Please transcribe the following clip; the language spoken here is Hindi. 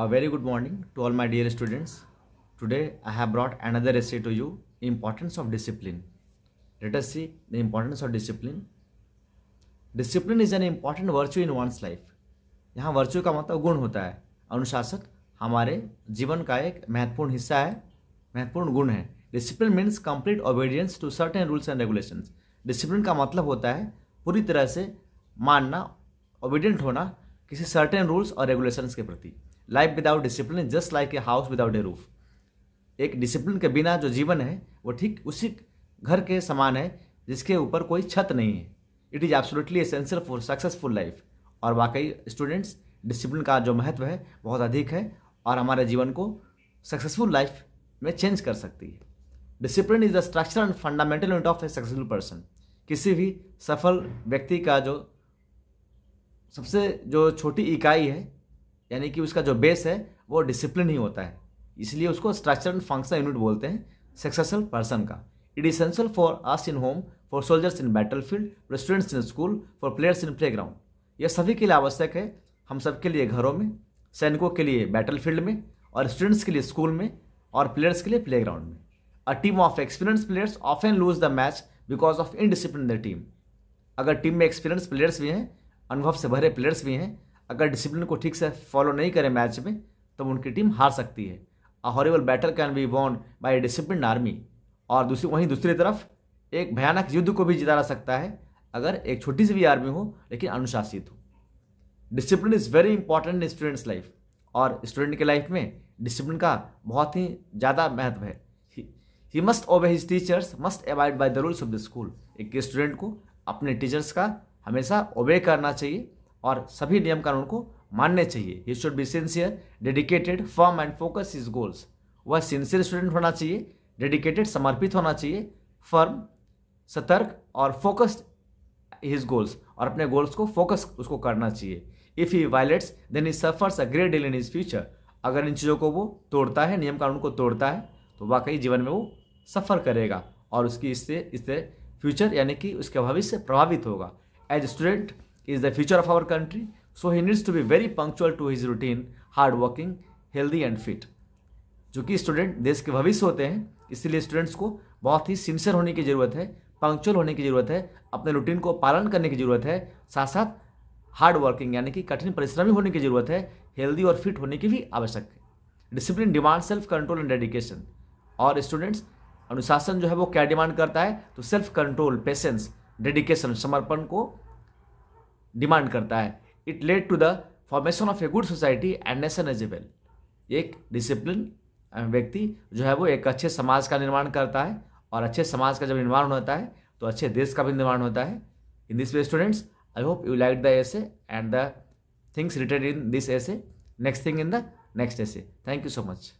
A very good morning to all my dear students. Today I have brought another essay to you, Importance of Discipline. Let us see the importance of discipline. Discipline is an important virtue in one's life. yahan virtue ka matlab gun hota hai anushasan hamare जीवन ka ek mahatvapurna hissa hai mahatvapurna gun hai discipline means complete obedience to certain rules and regulations discipline ka matlab hota hai puri tarah se manna obedient hona किसी सर्टेन रूल्स और रेगुलेशंस के प्रति life without discipline just like a house without a roof एक डिसिप्लिन के बिना जो जीवन है वो ठीक उसी घर के समान है जिसके ऊपर कोई छत नहीं है it is absolutely essential for successful life और वाकई स्टूडेंट्स डिसिप्लिन का जो महत्व है बहुत अधिक है और हमारे जीवन को सक्सेसफुल लाइफ में चेंज कर सकती है discipline is the structure and fundamental unit of a successful person किसी भी सफल व्यक्ति का जो सबसे जो छोटी इकाई है यानी कि उसका जो बेस है वो डिसिप्लिन ही होता है इसलिए उसको स्ट्रक्चर एंड फंक्शन यूनिट बोलते हैं सक्सेसफुल पर्सन का it is for us in home for soldiers in battle field for students in school for players in play ground यह सभी के लिए आवश्यक है हम सब के लिए घरों में सैनिकों के लिए बैटल फील्ड में और स्टूडेंट्स के लिए स्कूल में और प्लेयर्स के लिए प्ले ग्राउंड में a team of experience players of lose the match because of indiscipline the team अगर टीम में एक्सपीरियंस प्लेयर्स भी हैं अनुभव से भरे प्लेयर्स भी हैं अगर डिसिप्लिन को ठीक से फॉलो नहीं करें मैच में तो उनकी टीम हार सकती है a horrible battle can be won by discipline army और दूसरी वहीं दूसरी तरफ एक भयानक युद्ध को भी जिता रह सकता है अगर एक छोटी सी भी आर्मी हो लेकिन अनुशासित हो discipline is very important in students life और स्टूडेंट के लाइफ में डिसिप्लिन का बहुत ही ज़्यादा महत्व है he must obey his teachers must avoid by the rules of the school एक स्टूडेंट को अपने टीचर्स का हमेशा ओबे करना चाहिए और सभी नियम कानून को मानने चाहिए he should be sincere dedicated firm and focus his goals वह सिंसियर स्टूडेंट होना चाहिए डेडिकेटेड समर्पित होना चाहिए फर्म सतर्क और फोकस्ड हिज गोल्स और अपने गोल्स को फोकस उसको करना चाहिए if he violates then he suffers a great deal in his future अगर इन चीज़ों को वो तोड़ता है नियम कानून को तोड़ता है तो वाकई जीवन में वो सफ़र करेगा और उसकी इससे इससे फ्यूचर यानी कि उसका भविष्य प्रभावित होगा as student is the future of our country so he needs to be very punctual to his routine hard working healthy and fit जो कि स्टूडेंट देश के भविष्य होते हैं इसीलिए स्टूडेंट्स को बहुत ही सिंसियर होने की ज़रूरत है पंक्चुअल होने की ज़रूरत है अपने रूटीन को पालन करने की ज़रूरत है साथ साथ हार्ड वर्किंग यानी कि कठिन परिश्रमी होने की ज़रूरत है हेल्दी और फिट होने की भी आवश्यक है discipline demand self control and dedication और स्टूडेंट्स अनुशासन जो है वो क्या डिमांड करता है तो सेल्फ कंट्रोल पेशेंस डेडिकेशन समर्पण को डिमांड करता है it led to the formation of a good society and nation as a well एक डिसिप्लिन व्यक्ति जो है वो एक अच्छे समाज का निर्माण करता है और अच्छे समाज का जब निर्माण होता है तो अच्छे देश का भी निर्माण होता है in this way students I hope you like the essay and the things written in this essay next thing in the next essay thank you so much